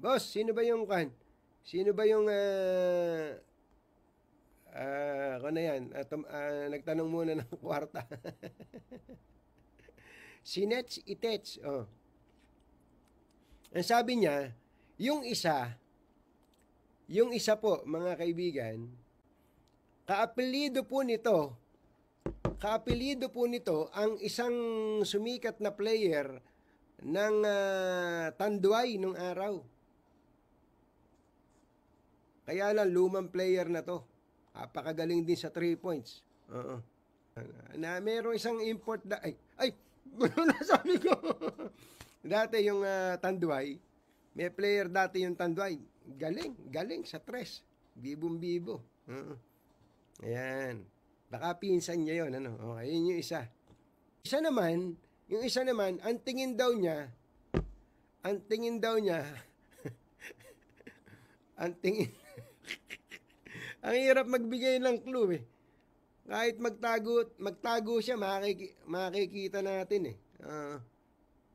Boss, sino ba yung kan? Sino ba yung uh, uh, ano na yan? At, uh, uh, ah, nagtanong muna ng kwarta. si Nets Itets. Oh. Ang sabi niya, yung isa, yung isa po, mga kaibigan, kaapelido po nito, kaapelido po nito ang isang sumikat na player ng uh, Tanduay nung araw. Kaya lang, lumang player na to. Apakagaling din sa 3 points. Oo. Na, merong isang import na, ay, ay, nasabi ko. dati yung uh, Tanduay, may player dati yung Tanduay. Galing, galing sa tres. Bibong-bibo. Uh-uh. Ayan. Baka pinsan niya yun, ano? Okay, oh, yun yung isa. Isa naman, yung isa naman, ang tingin daw niya, ang tingin daw niya, ang tingin, ang hirap magbigay ng clue eh. Kahit magtago, magtago siya, makiki, makikita natin eh. Uh,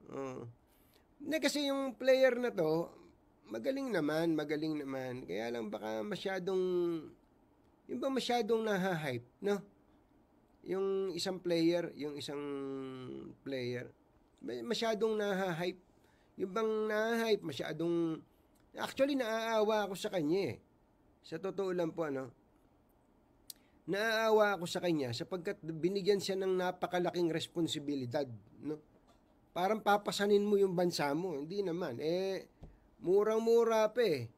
uh. Na kasi yung player na to, magaling naman, magaling naman. Kaya lang baka masyadong, yung ba masyadong nahahype, no? Yung isang player, yung isang player, masyadong nahahype. Yung bang nahahype, masyadong, actually naaawa ako sa kanya eh. Sa totoo lang po, ano, naaawa ako sa kanya sapagkat binigyan siya ng napakalaking responsibilidad, no? Parang papasanin mo yung bansa mo, hindi naman. Eh, murang-mura pa eh.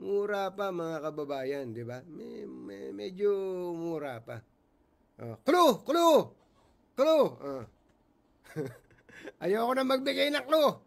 Mura pa mga kababayan, di ba? Me, me, medyo mura pa. Oh, clue! Clue! Clue! Oh. Ayoko na magbigay ng clue!